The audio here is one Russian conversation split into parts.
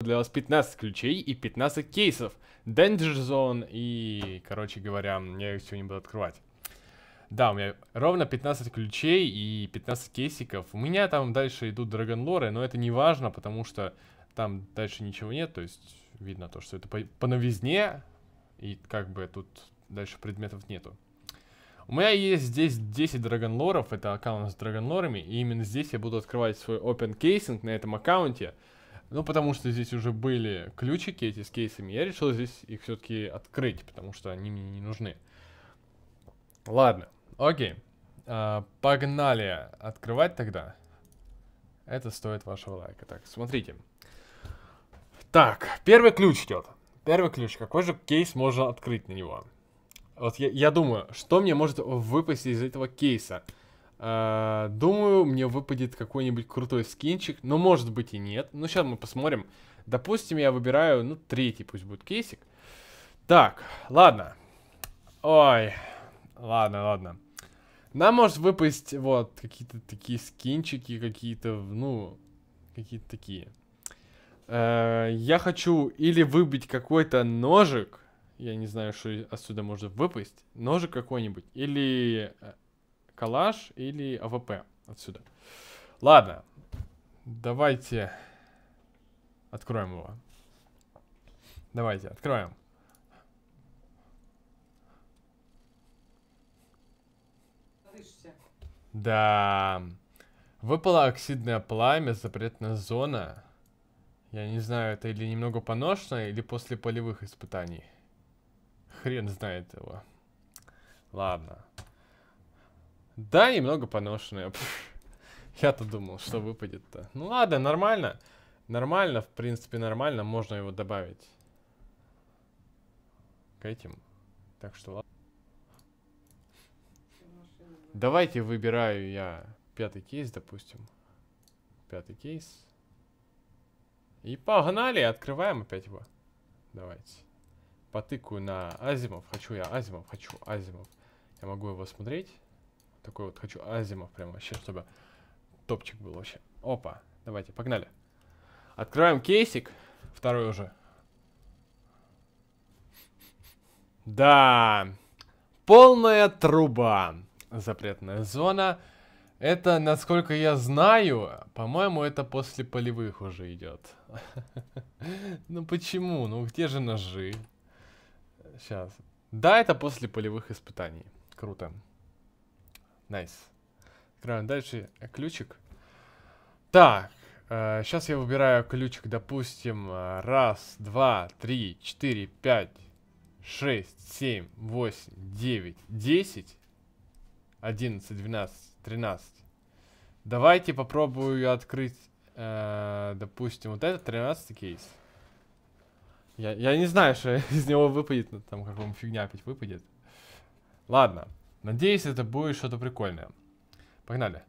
для вас 15 ключей и 15 кейсов. Danger Zone и, короче говоря, я их сегодня буду открывать. Да, у меня ровно 15 ключей и 15 кейсиков. У меня там дальше идут драгонлоры, но это не важно, потому что там дальше ничего нет. То есть видно то, что это по, по новизне, и как бы тут дальше предметов нету. У меня есть здесь 10 драгонлоров, это аккаунт с драгонлорами, и именно здесь я буду открывать свой open casing на этом аккаунте. Ну, потому что здесь уже были ключики эти с кейсами. Я решил здесь их все-таки открыть, потому что они мне не нужны. Ладно, окей. А, погнали открывать тогда. Это стоит вашего лайка. Так, смотрите. Так, первый ключ идет. Первый ключ. Какой же кейс можно открыть на него? Вот я, я думаю, что мне может выпасть из этого кейса? Э, думаю, мне выпадет какой-нибудь крутой скинчик, но может быть и нет. Но ну, сейчас мы посмотрим. Допустим, я выбираю, ну, третий пусть будет кейсик. Так, ладно. Ой, ладно, ладно. Нам может выпасть вот какие-то такие скинчики, какие-то, ну, какие-то такие. Э, я хочу или выбить какой-то ножик, я не знаю, что отсюда можно выпасть, ножик какой-нибудь, или э, Калаш или АВП отсюда. Ладно, давайте откроем его. Давайте, откроем. Да. Выпало оксидное пламя, запретная зона. Я не знаю, это или немного поношено, или после полевых испытаний. Хрен знает его. Ладно. Да, немного поношенная. Я-то думал, что выпадет-то. Ну ладно, нормально. Нормально, в принципе, нормально. Можно его добавить. К этим. Так что ладно. Давайте выбираю я пятый кейс, допустим. Пятый кейс. И погнали, открываем опять его. Давайте. Потыкаю на Азимов. Хочу я Азимов, хочу Азимов. Я могу его смотреть. Такой вот хочу Азимов прям вообще, чтобы топчик был вообще. Опа, давайте, погнали. Открываем кейсик. Второй уже. Да, полная труба. Запретная зона. Это, насколько я знаю, по-моему, это после полевых уже идет. Ну почему? Ну где же ножи? Сейчас. Да, это после полевых испытаний. Круто. Найс. Открываем дальше ключик. Так, э, сейчас я выбираю ключик, допустим, э, раз, два, три, четыре, пять, шесть, семь, восемь, девять, десять, одиннадцать, двенадцать, тринадцать. Давайте попробую открыть, э, допустим, вот этот тринадцатый кейс. Я, я не знаю, что из него выпадет, ну, там какая-нибудь фигня опять выпадет. Ладно. Надеюсь, это будет что-то прикольное. Погнали.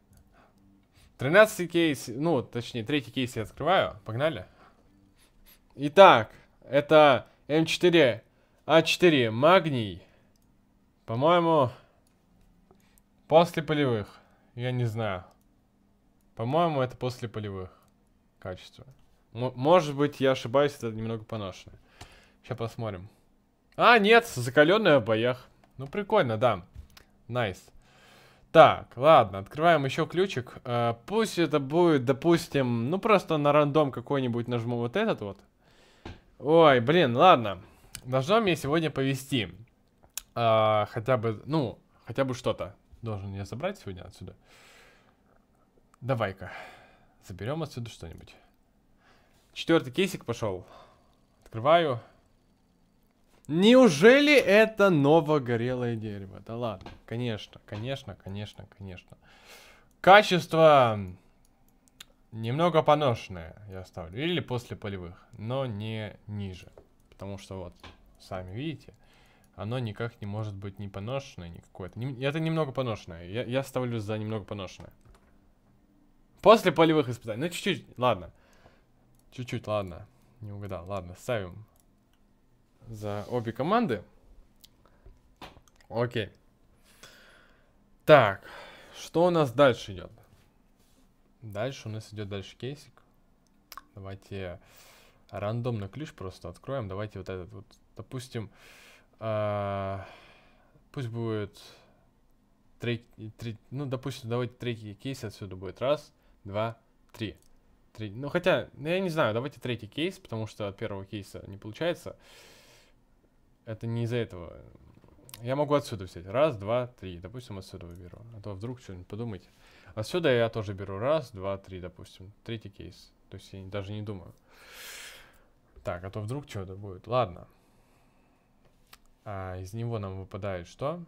13 кейс, ну, точнее, третий кейс я открываю. Погнали. Итак, это М4, А4, магний. По-моему, после полевых. Я не знаю. По-моему, это после полевых качества. может быть, я ошибаюсь, это немного поношенное. Сейчас посмотрим. А, нет, закаленная в боях. Ну, прикольно, да. Найс. Nice. Так, ладно, открываем еще ключик. Э, пусть это будет, допустим, ну просто на рандом какой-нибудь нажму вот этот вот. Ой, блин, ладно. Должно мне сегодня повезти. Э, хотя бы, ну, хотя бы что-то. Должен я забрать сегодня отсюда. Давай-ка. Заберем отсюда что-нибудь. Четвертый кейсик пошел. Открываю. Неужели это новогорелое дерево? Да ладно, конечно, конечно, конечно, конечно. Качество немного поношенное я ставлю. Или после полевых, но не ниже. Потому что вот, сами видите, оно никак не может быть не поношенное, не какое-то. Это немного поношенное. Я, я ставлю за немного поношенное. После полевых испытаний. Ну, чуть-чуть, ладно. Чуть-чуть, ладно. Не угадал. Ладно, ставим за обе команды. Окей. Так, что у нас дальше идет? Дальше у нас идет дальше кейсик. Давайте рандомно клиш просто откроем. Давайте вот этот вот, допустим, э, пусть будет три, три, ну, допустим, давайте третий кейс отсюда будет. Раз, два, три. три. Ну, хотя, ну, я не знаю, давайте третий кейс, потому что от первого кейса не получается. Э, это не из-за этого. Я могу отсюда взять. Раз, два, три. Допустим, отсюда выберу. А то вдруг что-нибудь подумайте. Отсюда я тоже беру. Раз, два, три, допустим. Третий кейс. То есть я даже не думаю. Так, а то вдруг что-то будет. Ладно. А из него нам выпадает что?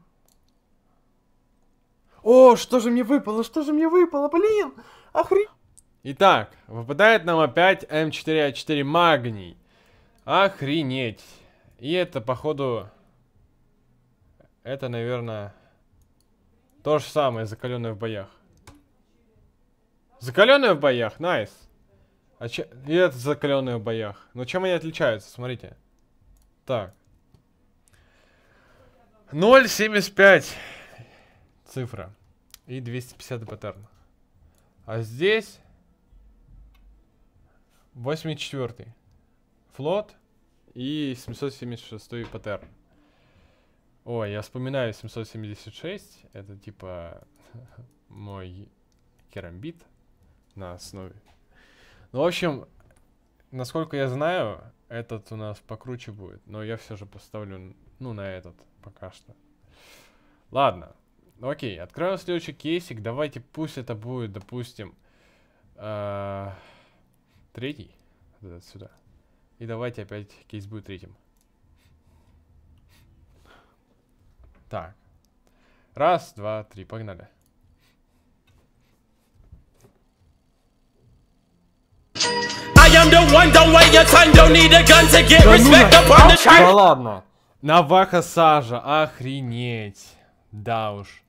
О, что же мне выпало? Что же мне выпало? Блин! Охрен... Итак, выпадает нам опять М4А4 магний. Охренеть. И это, походу... Это, наверное... То же самое, закаленное в боях. Закаленное в боях, найс. А че... И это закаленное в боях. Но чем они отличаются, смотрите. Так. 0,75 цифра. И 250 паттерн. А здесь... 84 флот и 776 паттерн. Ой, я вспоминаю 776. Это типа мой керамбит на основе. Ну, в общем, насколько я знаю, этот у нас покруче будет. Но я все же поставлю, ну, на этот пока что. Ладно. Окей, Откроем следующий кейсик. Давайте, пусть это будет, допустим, а, третий. Вот сюда. И давайте опять кейс будет третьим. Так. Раз, два, три, погнали. Да ну ладно. Наваха Сажа, охренеть. Да уж.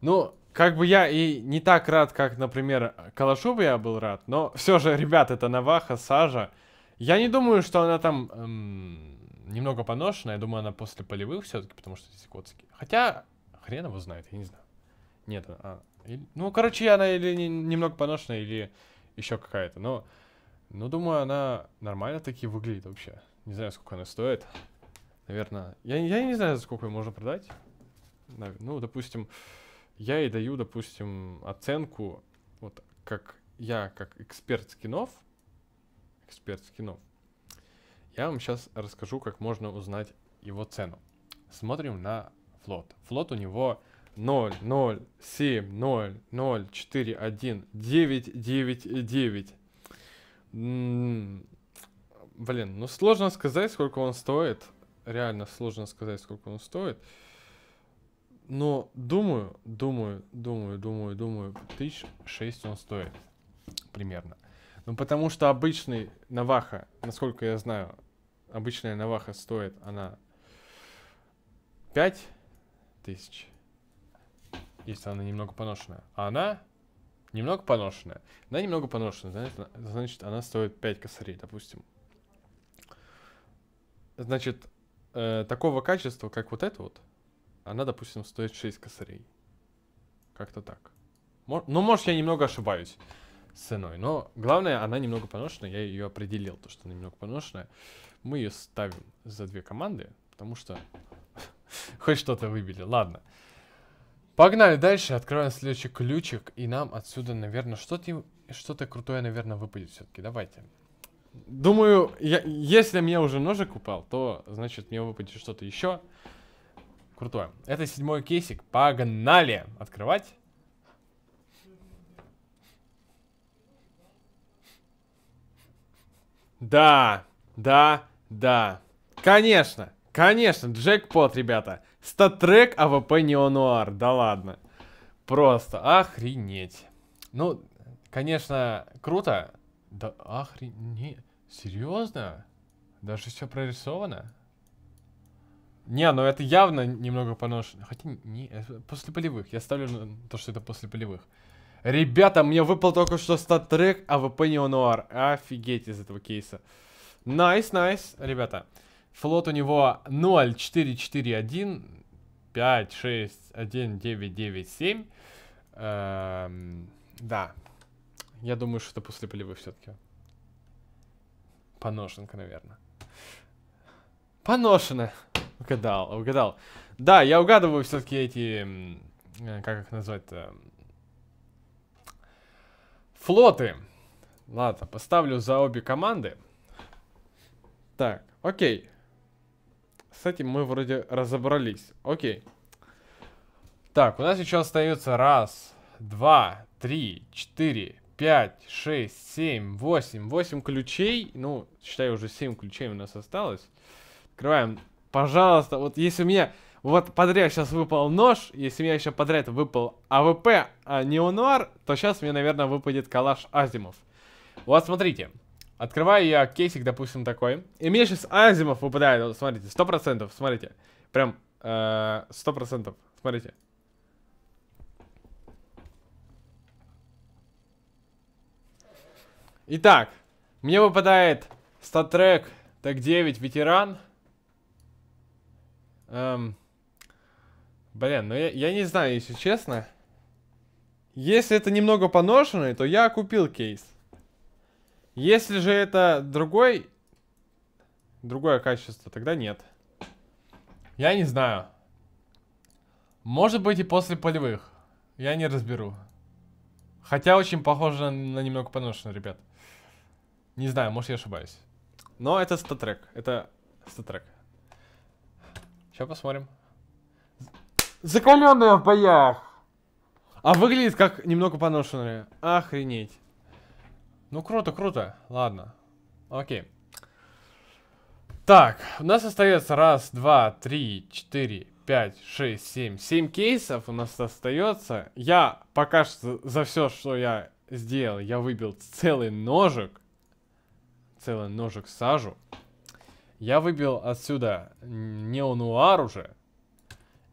Ну, как бы я и не так рад, как, например, Калашу бы я был рад, но все же, ребят, это Наваха Сажа. Я не думаю, что она там эм, немного поношена. Я думаю, она после полевых все-таки, потому что здесь котские. Хотя, хрен его знает, я не знаю. Нет, а, а, или, ну, короче, она или не, немного поношена, или еще какая-то. Но, но ну, думаю, она нормально таки выглядит вообще. Не знаю, сколько она стоит. Наверное, я, я не знаю, за сколько ее можно продать. Ну, допустим, я ей даю, допустим, оценку, вот как я, как эксперт скинов, эксперт скинов. Я вам сейчас расскажу, как можно узнать его цену. Смотрим на флот. Флот у него 0, 0, 7, 0, 0, 4, 1, 9, 9, 9. М -м блин, ну сложно сказать, сколько он стоит. Реально сложно сказать, сколько он стоит. Но думаю, думаю, думаю, думаю, думаю, тысяч шесть он стоит примерно. Ну, потому что обычный Наваха, насколько я знаю, обычная Наваха стоит она 5 тысяч. Если она немного поношенная. А она немного поношенная. Она немного поношенная, значит, значит она стоит 5 косарей, допустим. Значит, э, такого качества, как вот это вот, она, допустим, стоит 6 косарей. Как-то так. Мож ну, может, я немного ошибаюсь с ценой. Но главное, она немного поношена, я ее определил, то, что она немного поношенная. Мы ее ставим за две команды, потому что хоть что-то выбили. Ладно. Погнали дальше, открываем следующий ключик, и нам отсюда, наверное, что-то что крутое, наверное, выпадет все-таки. Давайте. Думаю, я, если мне уже ножик упал, то, значит, мне выпадет что-то еще крутое. Это седьмой кейсик. Погнали открывать. Да, да, да. Конечно, конечно, джекпот, ребята. Статрек АВП Неонуар, да ладно. Просто охренеть. Ну, конечно, круто. Да охренеть. Серьезно? Даже все прорисовано? Не, ну это явно немного поношено. Хотя, не, после полевых. Я ставлю на то, что это после полевых. Ребята, мне выпал только что стат-трек АВП Неонуар. Офигеть из этого кейса. Найс, найс, ребята. Флот у него 0441 561997. Эм, да. Я думаю, что это после полевы все-таки. Поношенка, наверное. Поношено. Угадал, угадал. Да, я угадываю все-таки эти... Э, как их назвать-то? Флоты. Ладно, поставлю за обе команды. Так, окей. С этим мы вроде разобрались. Окей. Так, у нас еще остается раз, два, три, четыре, пять, шесть, семь, восемь. Восемь ключей. Ну, считай, уже семь ключей у нас осталось. Открываем. Пожалуйста, вот если у меня вот подряд сейчас выпал нож, если меня еще подряд выпал АВП, а не Унуар, то сейчас мне, наверное, выпадет калаш Азимов. Вот смотрите, открываю я кейсик, допустим, такой, и мне сейчас Азимов выпадает, вот смотрите, 100%, смотрите, прям э, 100%, смотрите. Итак, мне выпадает статрек так 9 ветеран. Эм, Блин, ну я, я не знаю, если честно. Если это немного поношенный, то я купил кейс. Если же это другой... Другое качество, тогда нет. Я не знаю. Может быть и после полевых. Я не разберу. Хотя очень похоже на немного поношенный, ребят. Не знаю, может я ошибаюсь. Но это статрек. Это статрек. Сейчас посмотрим. Закаленная в боях. А выглядит как немного поношенная. Охренеть. Ну, круто, круто. Ладно. Окей. Так, у нас остается раз, два, три, четыре, пять, шесть, семь. Семь кейсов у нас остается. Я пока что за все, что я сделал, я выбил целый ножик. Целый ножик сажу. Я выбил отсюда неонуар уже.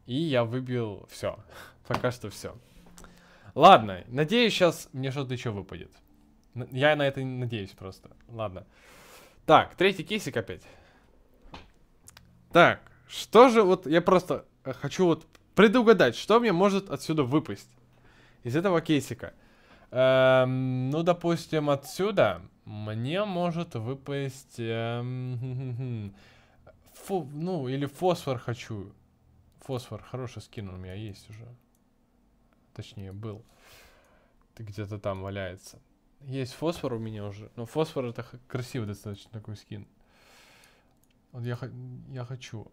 И я выбил все. Пока что все. Ладно, надеюсь, сейчас мне что-то еще выпадет. Я на это надеюсь просто. Ладно. Так, третий кейсик опять. Так, что же вот... Я просто э, хочу вот предугадать, что мне может отсюда выпасть. Из этого кейсика. Эм, ну, допустим, отсюда мне может выпасть... Эм, фу, ну, или фосфор хочу. Фосфор, хороший скин у меня есть уже. Точнее, был. ты Где-то там валяется. Есть фосфор у меня уже. Но ну, фосфор это красивый достаточно такой скин. Вот я, я хочу.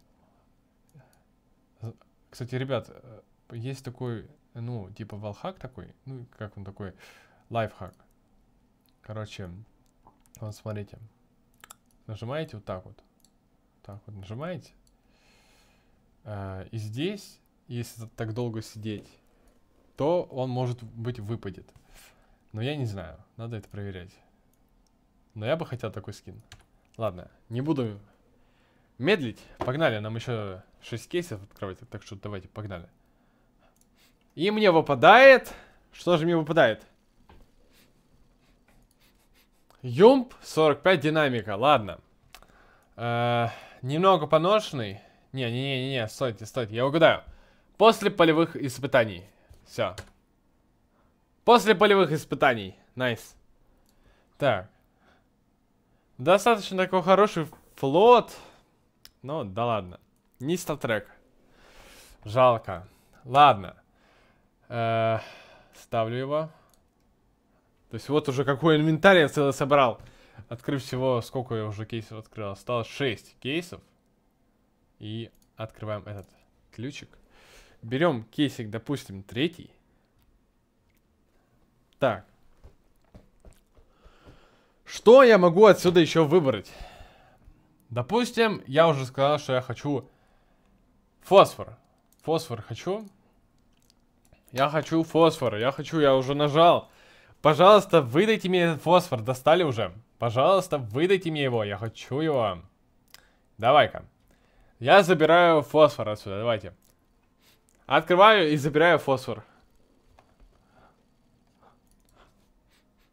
Кстати, ребят, э, есть такой, ну, типа валхак такой. Ну, как он такой? Лайфхак. Короче, вот смотрите. Нажимаете вот так вот. Так вот нажимаете. Э, и здесь, если так долго сидеть, то он, может быть, выпадет. Но я не знаю, надо это проверять. Но я бы хотел такой скин. Ладно, не буду медлить. Погнали, нам еще 6 кейсов открывать, так что давайте, погнали. И мне выпадает... Что же мне выпадает? Юмп 45 динамика, ладно. Э -э немного поношенный. Не-не-не-не, стойте, стойте, я угадаю. После полевых испытаний. Все. После полевых испытаний. Найс. Так. Достаточно такой хороший флот. Ну, да ладно. Не статрек. Жалко. Ладно. Э ставлю его. То есть вот уже какой инвентарь я целый собрал. Открыв всего, сколько я уже кейсов открыл? Осталось 6 кейсов. И открываем этот ключик. Берем кейсик, допустим, третий. Так. Что я могу отсюда еще выбрать? Допустим, я уже сказал, что я хочу фосфор. Фосфор хочу. Я хочу фосфор. Я хочу, я уже нажал. Пожалуйста, выдайте мне этот фосфор. Достали уже. Пожалуйста, выдайте мне его. Я хочу его. Давай-ка. Я забираю фосфор отсюда, давайте. Открываю и забираю фосфор.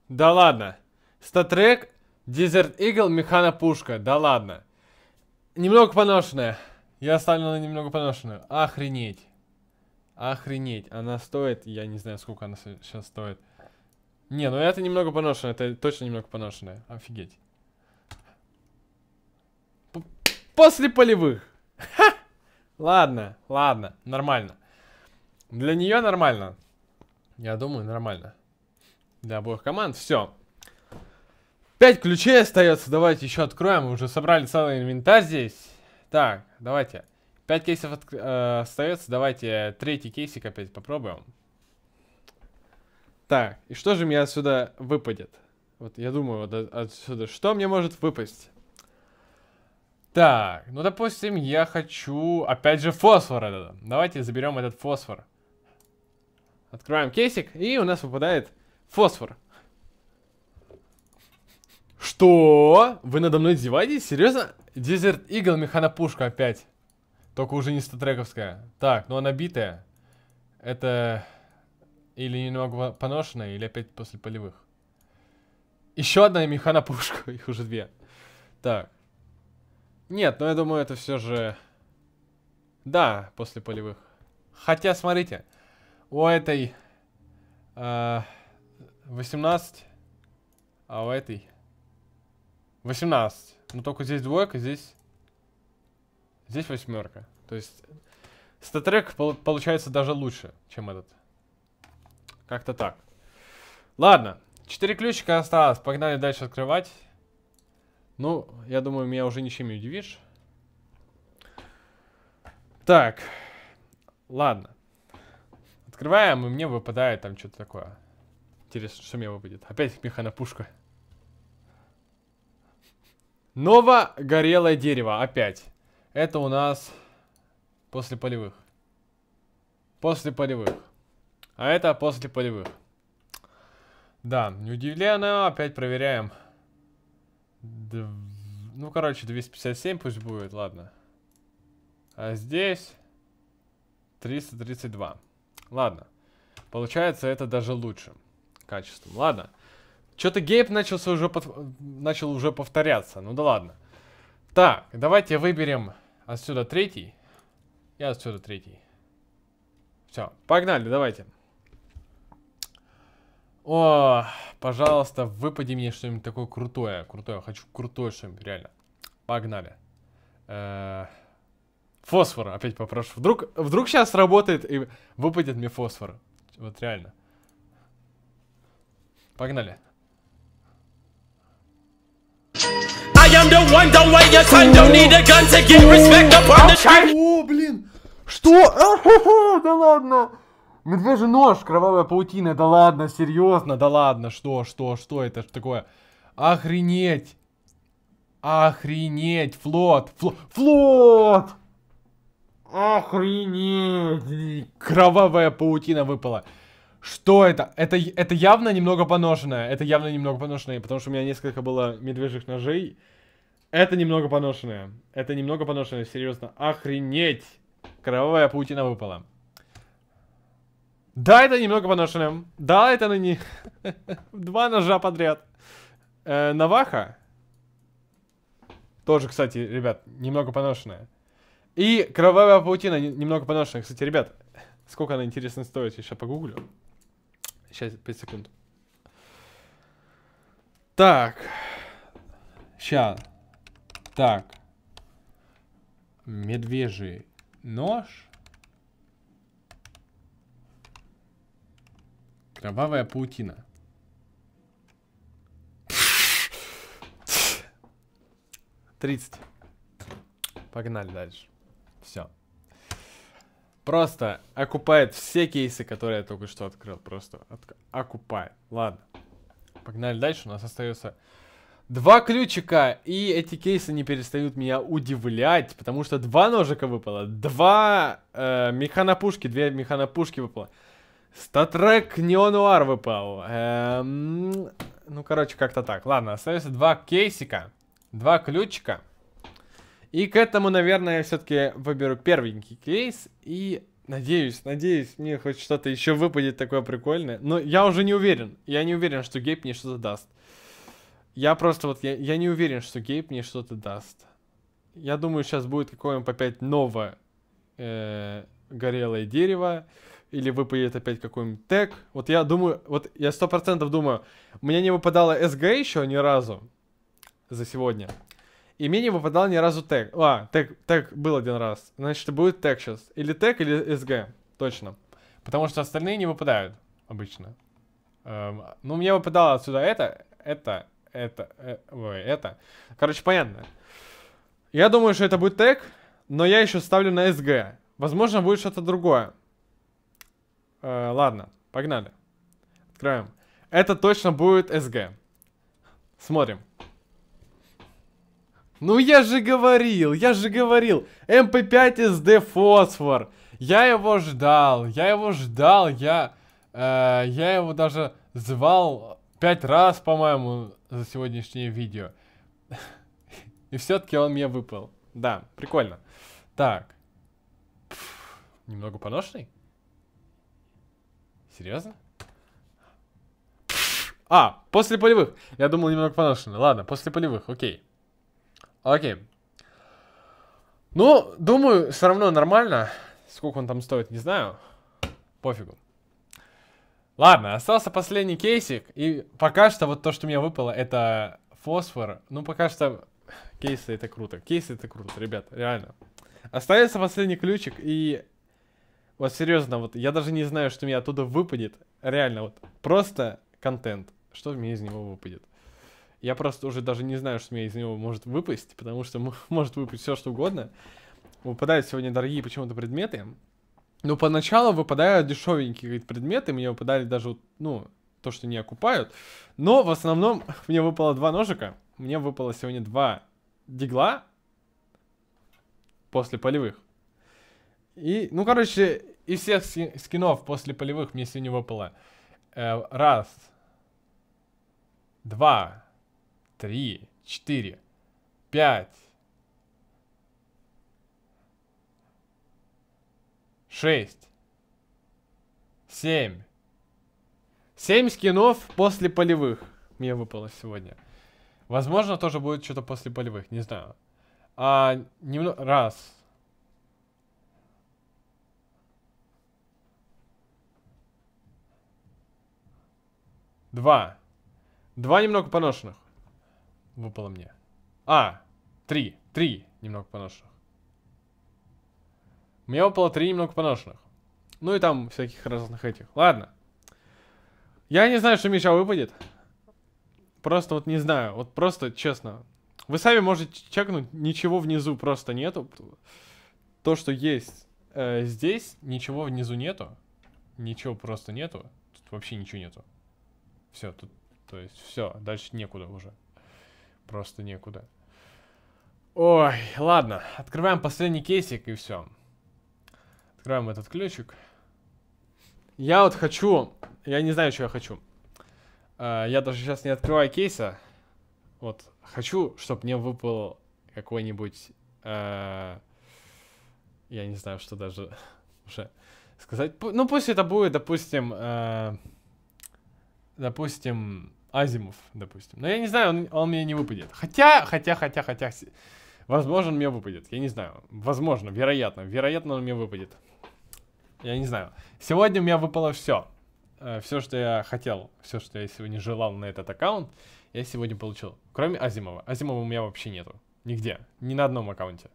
Да ладно. Статрек, Дезерт Игл, механа пушка. Да ладно. Немного поношенная. Я оставил на немного поношенную. Охренеть. Охренеть. Она стоит, я не знаю, сколько она сейчас стоит. Не, ну это немного поношенная, это точно немного поношенная. Офигеть. После полевых. Ладно, ладно, нормально. Для нее нормально. Я думаю, нормально. Для обоих команд все. Пять ключей остается. Давайте еще откроем. Мы уже собрали целый инвентарь здесь. Так, давайте. Пять кейсов от, э, остается. Давайте третий кейсик опять попробуем. Так, и что же меня отсюда выпадет? Вот я думаю, вот отсюда, что мне может выпасть? Так, ну допустим, я хочу, опять же, фосфор этот. Давайте заберем этот фосфор. Открываем кейсик, и у нас выпадает фосфор. Что? Вы надо мной издеваетесь? Серьезно? Дезерт Игл механопушка опять. Только уже не статрековская. Так, ну она битая. Это... Или немного поношенная, или опять после полевых. Еще одна механопушка. Их уже две. Так. Нет, но ну, я думаю, это все же... Да, после полевых. Хотя, смотрите, у этой... Э, 18, а у этой... 18. Но ну, только здесь двойка, здесь... Здесь восьмерка. То есть... Статрек пол получается даже лучше, чем этот. Как-то так. Ладно. Четыре ключика осталось. Погнали дальше открывать. Ну, я думаю, меня уже ничем не удивишь. Так. Ладно. Открываем, и мне выпадает там что-то такое. Интересно, что мне выпадет. Опять механопушка. Ново горелое дерево. Опять. Это у нас после полевых. После полевых. А это после полевых. Да, не удивлено. Опять проверяем. Проверяем. Дв... Ну, короче, 257 пусть будет, ладно. А здесь 332. Ладно. Получается, это даже лучше качеством. Ладно. Что-то гейп начался уже под... начал уже повторяться. Ну да ладно. Так, давайте выберем отсюда третий. И отсюда третий. Все, погнали, давайте. О, пожалуйста, выпади мне что-нибудь такое крутое. Крутое, хочу крутое что-нибудь, реально. Погнали. Э, фосфор опять попрошу. Вдруг, вдруг сейчас работает и выпадет мне фосфор. Вот реально. Погнали. О, блин! Что? Да ладно! Медвежий нож, кровавая паутина, да ладно, серьезно, да ладно, что, что, что это ж такое? Охренеть! Охренеть, флот, фло, флот! Охренеть! Кровавая паутина выпала. Что это? это? Это явно немного поношенное. Это явно немного поношенное, потому что у меня несколько было медвежьих ножей. Это немного поношенное. Это немного поношенное, серьезно. Охренеть! Кровавая паутина выпала. Да, это немного поношенным. Да, это на них Два ножа подряд. Э, Наваха. Тоже, кстати, ребят, немного поношенная. И Кровавая паутина немного поношенная. Кстати, ребят, сколько она, интересно, стоит? Я сейчас погуглю. Сейчас, 5 секунд. Так. Сейчас. Так. Медвежий нож. Кровавая паутина. Тридцать. Погнали дальше. Все. Просто окупает все кейсы, которые я только что открыл. Просто от... окупает. Ладно. Погнали дальше. У нас остается два ключика. И эти кейсы не перестают меня удивлять, потому что два ножика выпало. Два э, механопушки. Две механопушки выпало. Статрек Неонуар выпал. Эм... Ну, короче, как-то так. Ладно, остается два кейсика. Два ключика. И к этому, наверное, я все-таки выберу первенький кейс. И надеюсь, надеюсь, мне хоть что-то еще выпадет такое прикольное. Но я уже не уверен. Я не уверен, что Гейп мне что-то даст. Я просто вот, я, я не уверен, что Гейп мне что-то даст. Я думаю, сейчас будет какое-нибудь опять новое э, горелое дерево или выпадет опять какой-нибудь тег. Вот я думаю, вот я сто процентов думаю, мне не выпадало СГ еще ни разу за сегодня. И мне не выпадал ни разу тег. А, тег, тег был один раз. Значит, будет тег сейчас. Или тег, или СГ. Точно. Потому что остальные не выпадают обычно. Эм, ну, мне выпадало отсюда это, это, это, э, ой, это. Короче, понятно. Я думаю, что это будет тег, но я еще ставлю на СГ. Возможно, будет что-то другое. Э, ладно, погнали. Откроем. Это точно будет СГ. Смотрим. Ну я же говорил, я же говорил. МП5 СД фосфор. Я его ждал, я его ждал, я... Э, я его даже звал пять раз, по-моему, за сегодняшнее видео. И все-таки он мне выпал. Да, прикольно. Так. немного поношенный? Серьезно? А, после полевых. Я думал, немного поношено. Ладно, после полевых, окей. Окей. Ну, думаю, все равно нормально. Сколько он там стоит, не знаю. Пофигу. Ладно, остался последний кейсик. И пока что вот то, что мне выпало, это фосфор. Ну, пока что кейсы это круто. Кейсы это круто, ребят, реально. Остается последний ключик и вот серьезно, вот я даже не знаю, что меня оттуда выпадет. Реально, вот просто контент. Что мне из него выпадет? Я просто уже даже не знаю, что меня из него может выпасть, потому что может выпасть все, что угодно. Выпадают сегодня дорогие почему-то предметы. но ну, поначалу выпадают дешевенькие предметы, мне выпадали даже, ну, то, что не окупают. Но в основном мне выпало два ножика. Мне выпало сегодня два дигла после полевых. И, ну, короче, из всех скинов после полевых мне сегодня выпало. Э, раз. Два. Три. Четыре. Пять. Шесть. Семь. Семь скинов после полевых мне выпало сегодня. Возможно, тоже будет что-то после полевых, не знаю. А, немного... Раз. Два. Два немного поношенных. Выпало мне. А, три. Три немного поношенных. мне выпало три немного поношенных. Ну и там всяких разных этих. Ладно. Я не знаю, что Миша выпадет. Просто вот не знаю. Вот просто, честно. Вы сами можете чекнуть. Ничего внизу просто нету. То, что есть э, здесь, ничего внизу нету. Ничего просто нету. Тут вообще ничего нету. Все, тут, то есть, все, дальше некуда уже. Просто некуда. Ой, ладно, открываем последний кейсик и все. Открываем этот ключик. Я вот хочу, я не знаю, что я хочу. А, я даже сейчас не открываю кейса. Вот, хочу, чтобы мне выпал какой-нибудь... А, я не знаю, что даже уже сказать. Ну, пусть это будет, допустим... Э, допустим, Азимов, допустим. Но я не знаю, он, он мне не выпадет. Хотя, хотя, хотя, хотя, возможно, он мне выпадет. Я не знаю. Возможно, вероятно. Вероятно, он мне выпадет. Я не знаю. Сегодня у меня выпало все. Э, все, что я хотел, все, что я сегодня желал на этот аккаунт, я сегодня получил. Кроме Азимова. Азимова у меня вообще нету. Нигде. Ни на одном аккаунте.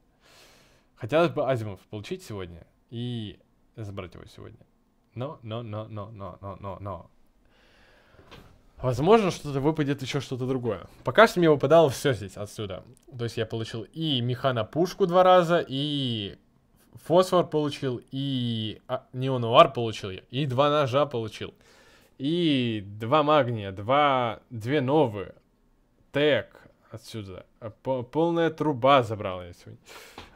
Хотелось бы Азимов получить сегодня и забрать его сегодня. Но, но, но, но, но, но, но, но. Возможно, что-то выпадет еще что-то другое. Пока что мне выпадало все здесь отсюда. То есть я получил и на пушку два раза, и фосфор получил, и а, неонуар получил я, и два ножа получил. И два магния, два, две новые. Тег отсюда. А, полная труба забрала я сегодня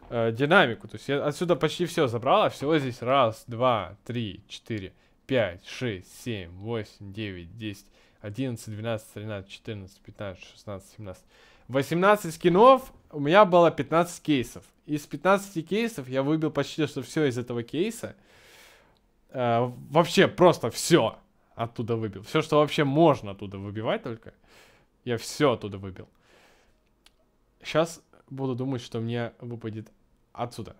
а, динамику. То есть я отсюда почти все забрал, а всего здесь раз, два, три, четыре, пять, шесть, семь, восемь, девять, десять, 11, 12, 13, 14, 15, 16, 17. 18 скинов, у меня было 15 кейсов. Из 15 кейсов я выбил почти что все из этого кейса. Э, вообще просто все оттуда выбил. Все, что вообще можно оттуда выбивать только. Я все оттуда выбил. Сейчас буду думать, что мне выпадет отсюда.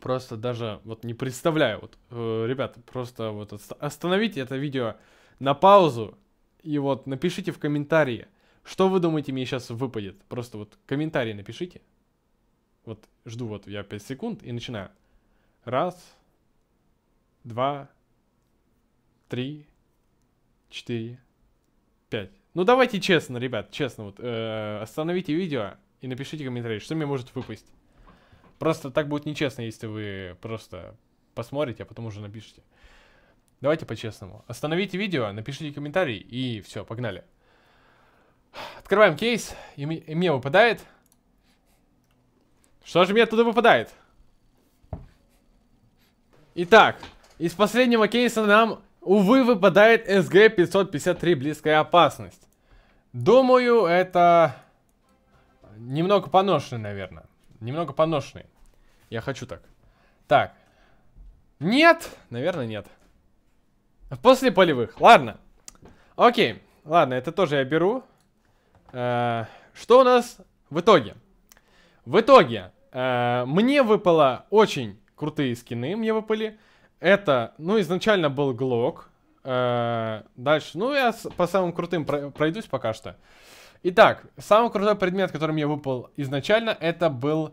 Просто даже вот не представляю. Вот, э, ребята, просто вот остановите это видео на паузу и вот напишите в комментарии, что вы думаете мне сейчас выпадет. Просто вот комментарий напишите. Вот жду вот я 5 секунд и начинаю. Раз, два, три, четыре, пять. Ну давайте честно, ребят, честно, вот э, остановите видео и напишите комментарий, что мне может выпасть. Просто так будет нечестно, если вы просто посмотрите, а потом уже напишите. Давайте по-честному. Остановите видео, напишите комментарий и все, погнали. Открываем кейс, и мне выпадает... Что же мне оттуда выпадает? Итак, из последнего кейса нам, увы, выпадает SG-553 «Близкая опасность». Думаю, это немного поношенный, наверное. Немного поношенный. Я хочу так. Так. Нет! Наверное, нет. После полевых. Ладно. Окей. Ладно, это тоже я беру. Э что у нас в итоге? В итоге э мне выпало очень крутые скины, мне выпали. Это, ну, изначально был Глок. Э, дальше, ну, я по самым крутым про пройдусь пока что. Итак, самый крутой предмет, который мне выпал изначально, это был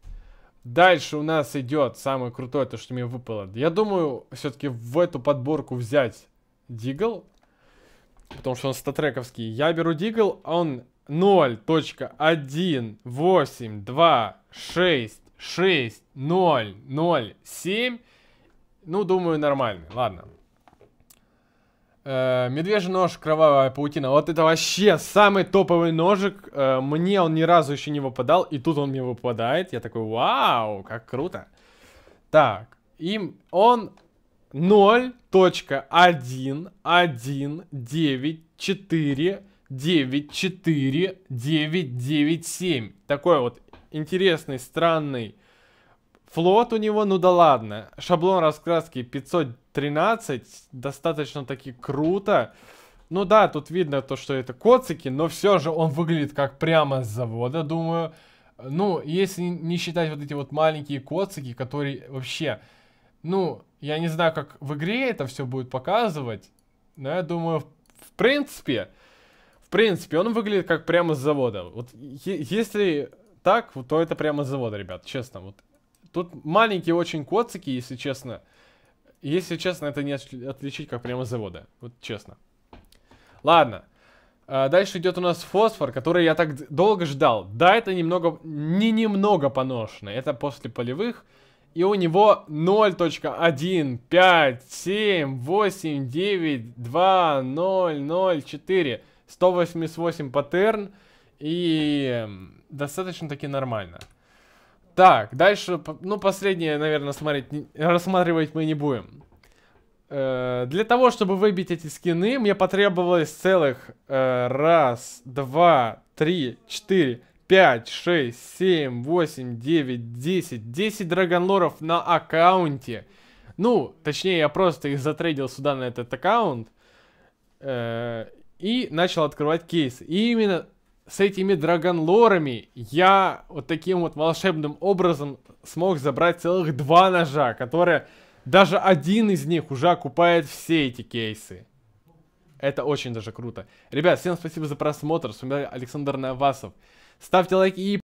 Дальше у нас идет самое крутое, то, что мне выпало. Я думаю, все-таки в эту подборку взять Дигл. Потому что он статрековский. Я беру Дигл, а он 0.188266007. Ну, думаю, нормальный. Ладно. Э, медвежий нож, кровавая паутина. Вот это вообще самый топовый ножик. Э, мне он ни разу еще не выпадал, и тут он мне выпадает. Я такой, вау, как круто. Так, им он 0.11194949997. Такой вот интересный, странный Флот у него, ну да ладно. Шаблон раскраски 513, достаточно таки круто. Ну да, тут видно то, что это коцики, но все же он выглядит как прямо с завода, думаю. Ну, если не считать вот эти вот маленькие коцики, которые вообще... Ну, я не знаю, как в игре это все будет показывать, но я думаю, в принципе... В принципе, он выглядит как прямо с завода. Вот если так, то это прямо с завода, ребят, честно. Вот Тут маленькие очень коцики, если честно. Если честно, это не отличить как прямо завода. Вот честно. Ладно. А, дальше идет у нас фосфор, который я так долго ждал. Да, это немного, не немного поношено. Это после полевых. И у него 0.1, 5, 7, 8, 9, 2, 0, 0, 4. 188 паттерн. И достаточно таки нормально. Так, дальше, ну, последнее, наверное, смотреть, рассматривать мы не будем. Э, для того, чтобы выбить эти скины, мне потребовалось целых э, раз, два, три, четыре, пять, шесть, семь, восемь, девять, десять, десять драгонлоров на аккаунте. Ну, точнее, я просто их затрейдил сюда на этот аккаунт э, и начал открывать кейсы. И именно с этими драгонлорами я вот таким вот волшебным образом смог забрать целых два ножа, которые... Даже один из них уже окупает все эти кейсы. Это очень даже круто. Ребят, всем спасибо за просмотр. С вами Александр Навасов. Ставьте лайки и